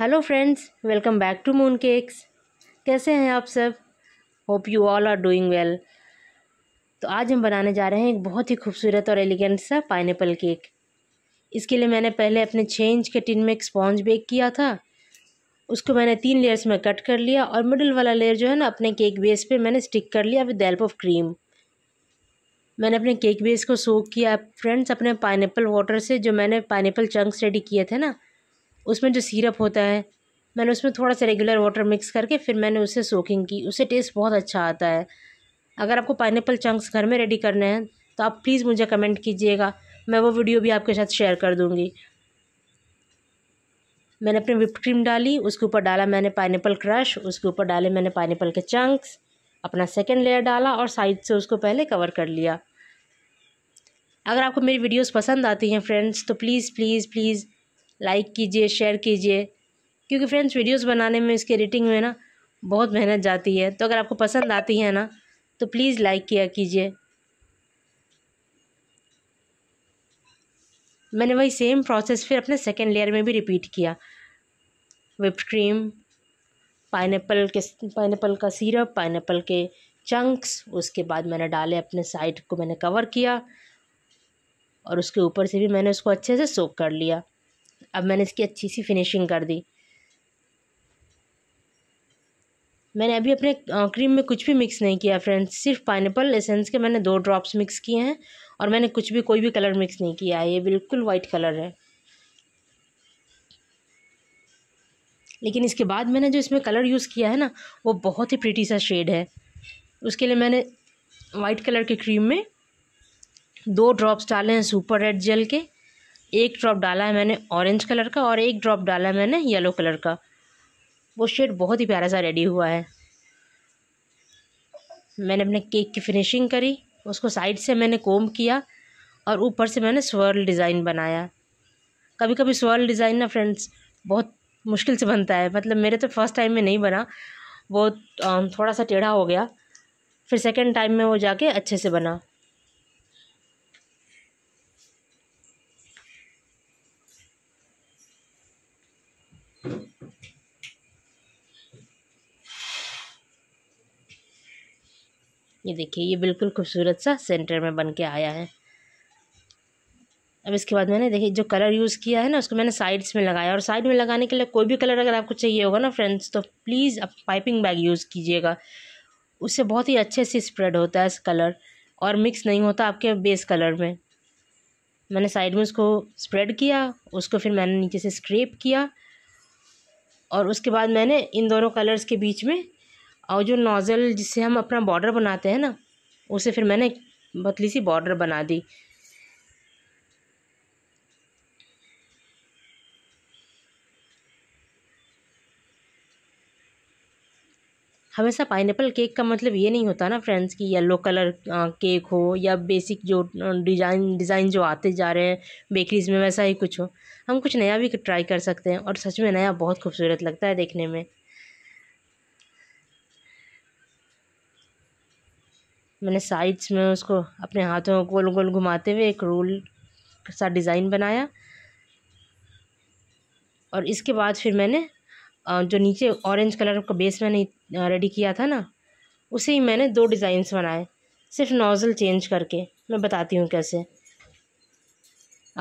hello friends welcome back to moon cakes कैसे हैं आप सब hope you all are doing well तो आज हम बनाने जा रहे हैं एक बहुत ही खूबसूरत और एलिगेंट सा पाइनएप्पल केक इसके लिए मैंने पहले अपने छः इंच के टिन में एक स्पॉन्ज बेक किया था उसको मैंने तीन लेयर्स में कट कर लिया और मिडल वाला लेयर जो है ना अपने केक बेस पर मैंने स्टिक कर लिया विद हेल्प ऑफ क्रीम मैंने अपने केक बेस को सोक किया फ्रेंड्स अपने पाइनएप्पल वाटर से जो मैंने पाइनएप्पल चंक्स रेडी किए थे ना उसमें जो सीरप होता है मैंने उसमें थोड़ा सा रेगुलर वाटर मिक्स करके फिर मैंने उसे सोकिंग की उससे टेस्ट बहुत अच्छा आता है अगर आपको पाइनएप्पल चंक्स घर में रेडी करने हैं तो आप प्लीज़ मुझे कमेंट कीजिएगा मैं वो वीडियो भी आपके साथ शेयर कर दूँगी मैंने अपनी विप क्रीम डाली उसके ऊपर डाला मैंने पाइनएप्पल क्रश उसके ऊपर डाले मैंने पाइनएप्पल के चंक्स अपना सेकेंड लेयर डाला और साइड से उसको पहले कवर कर लिया अगर आपको मेरी वीडियोज़ पसंद आती हैं फ्रेंड्स तो प्लीज़ प्लीज़ प्लीज़ लाइक कीजिए शेयर कीजिए क्योंकि फ्रेंड्स वीडियोस बनाने में इसके एडिटिंग में ना बहुत मेहनत जाती है तो अगर आपको पसंद आती है ना तो प्लीज़ लाइक किया कीजिए मैंने वही सेम प्रोसेस फिर अपने सेकेंड लेयर में भी रिपीट किया विप्ड क्रीम पाइनएप्पल के पाइनएप्पल का सीरप पाइनएप्पल के चंक्स उसके बाद मैंने डाले अपने साइड को मैंने कवर किया और उसके ऊपर से भी मैंने उसको अच्छे से सोक कर लिया अब मैंने इसकी अच्छी सी फिनिशिंग कर दी मैंने अभी अपने क्रीम में कुछ भी मिक्स नहीं किया फ्रेंड्स सिर्फ पाइनएप्पल एसेंस के मैंने दो ड्रॉप्स मिक्स किए हैं और मैंने कुछ भी कोई भी कलर मिक्स नहीं किया है ये बिल्कुल वाइट कलर है लेकिन इसके बाद मैंने जो इसमें कलर यूज़ किया है ना वो बहुत ही प्रीटी सा शेड है उसके लिए मैंने वाइट कलर के क्रीम में दो ड्रॉप्स डाले हैं सुपर रेड जेल के एक ड्रॉप डाला है मैंने ऑरेंज कलर का और एक ड्रॉप डाला है मैंने येलो कलर का वो शेड बहुत ही प्यारा सा रेडी हुआ है मैंने अपने केक की फिनिशिंग करी उसको साइड से मैंने कोम किया और ऊपर से मैंने स्वर्ल डिज़ाइन बनाया कभी कभी स्वर्ल डिज़ाइन ना फ्रेंड्स बहुत मुश्किल से बनता है मतलब मेरे तो फर्स्ट टाइम में नहीं बना वो थोड़ा सा टेढ़ा हो गया फिर सेकेंड टाइम में वो जाके अच्छे से बना ये देखिए ये बिल्कुल खूबसूरत सा सेंटर में बन के आया है अब इसके बाद मैंने देखिए जो कलर यूज़ किया है ना उसको मैंने साइड्स में लगाया और साइड में लगाने के लिए कोई भी कलर अगर आपको चाहिए होगा ना फ्रेंड्स तो प्लीज़ आप पाइपिंग बैग यूज़ कीजिएगा उससे बहुत ही अच्छे से स्प्रेड होता है कलर और मिक्स नहीं होता आपके बेस कलर में मैंने साइड में उसको स्प्रेड किया उसको फिर मैंने नीचे से स्क्रेप किया और उसके बाद मैंने इन दोनों कलर्स के बीच में और जो नोज़ल जिससे हम अपना बॉर्डर बनाते हैं ना उसे फिर मैंने पतली सी बॉर्डर बना दी हमेशा पाइनएप्पल केक का मतलब ये नहीं होता ना फ्रेंड्स कि येलो कलर केक हो या बेसिक जो डिज़ाइन डिज़ाइन जो आते जा रहे हैं बेकरीज़ में वैसा ही कुछ हो हम कुछ नया भी ट्राई कर सकते हैं और सच में नया बहुत खूबसूरत लगता है देखने में मैंने साइड्स में उसको अपने हाथों में गोल गोल घुमाते हुए एक रोल सा डिज़ाइन बनाया और इसके बाद फिर मैंने जो नीचे ऑरेंज कलर का बेस मैंने रेडी किया था ना उसे ही मैंने दो डिज़ाइंस बनाए सिर्फ नोज़ल चेंज करके मैं बताती हूँ कैसे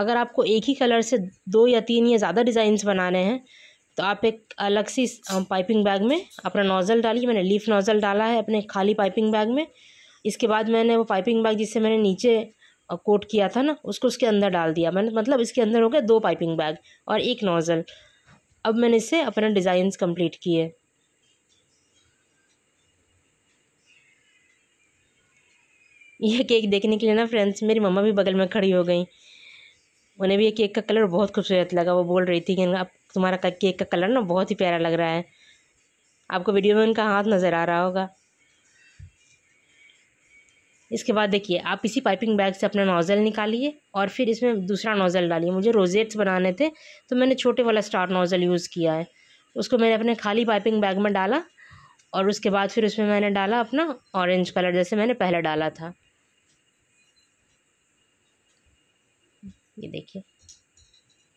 अगर आपको एक ही कलर से दो या तीन या ज़्यादा डिज़ाइंस बनाने हैं तो आप एक अलग सी पाइपिंग बैग में अपना नोज़ल डालिए मैंने लीफ नोज़ल डाला है अपने खाली पाइपिंग बैग में इसके बाद मैंने वो पाइपिंग बैग जिससे मैंने नीचे कोट किया था ना उसको उसके अंदर डाल दिया मैंने मतलब इसके अंदर हो गया दो पाइपिंग बैग और एक नोज़ल अब मैंने इससे अपना डिज़ाइंस कंप्लीट किए यह केक देखने के लिए ना फ्रेंड्स मेरी मम्मा भी बगल में खड़ी हो गई उन्हें भी ये केक का कलर बहुत खूबसूरत लगा वो बोल रही थी कि अब तुम्हारा केक का कलर ना बहुत ही प्यारा लग रहा है आपको वीडियो में उनका हाथ नज़र आ रहा होगा इसके बाद देखिए आप इसी पाइपिंग बैग से अपना नोज़ल निकालिए और फिर इसमें दूसरा नोज़ल डालिए मुझे रोजेट्स बनाने थे तो मैंने छोटे वाला स्टार नोज़ल यूज़ किया है उसको मैंने अपने खाली पाइपिंग बैग में डाला और उसके बाद फिर उसमें मैंने डाला अपना ऑरेंज कलर जैसे मैंने पहले डाला था ये देखिए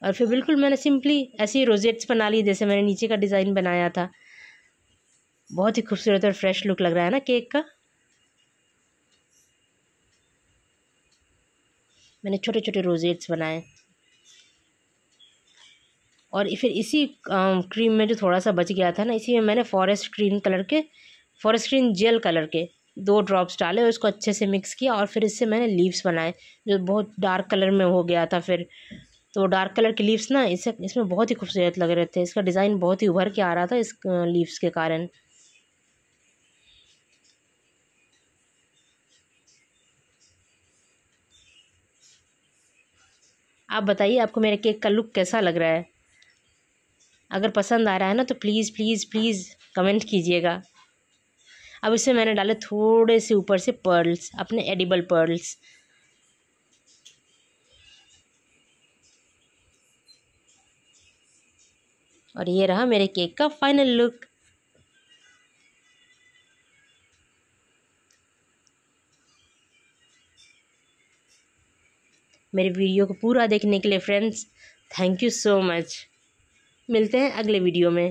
और फिर बिल्कुल मैंने सिंपली ऐसे ही रोजेट्स बना लिए जैसे मैंने नीचे का डिज़ाइन बनाया था बहुत ही खूबसूरत और फ्रेश लुक लग रहा है ना केक का मैंने छोटे छोटे रोजेट्स बनाए और फिर इसी क्रीम में जो थोड़ा सा बच गया था ना इसी में मैंने फॉरेस्ट ग्रीन कलर के फॉरेस्ट ग्रीन जेल कलर के दो ड्रॉप्स डाले और इसको अच्छे से मिक्स किया और फिर इससे मैंने लीव्स बनाए जो बहुत डार्क कलर में हो गया था फिर तो डार्क कलर के लीव्स ना इससे इसमें बहुत ही खूबसूरत लग रहे थे इसका डिज़ाइन बहुत ही उभर के आ रहा था इस लीव्स के कारण आप बताइए आपको मेरे केक का लुक कैसा लग रहा है अगर पसंद आ रहा है ना तो प्लीज़ प्लीज़ प्लीज़ कमेंट कीजिएगा अब इसमें मैंने डाले थोड़े से ऊपर से पर्ल्स अपने एडिबल पर्ल्स और ये रहा मेरे केक का फाइनल लुक मेरे वीडियो को पूरा देखने के लिए friends thank you so much मिलते हैं अगले वीडियो में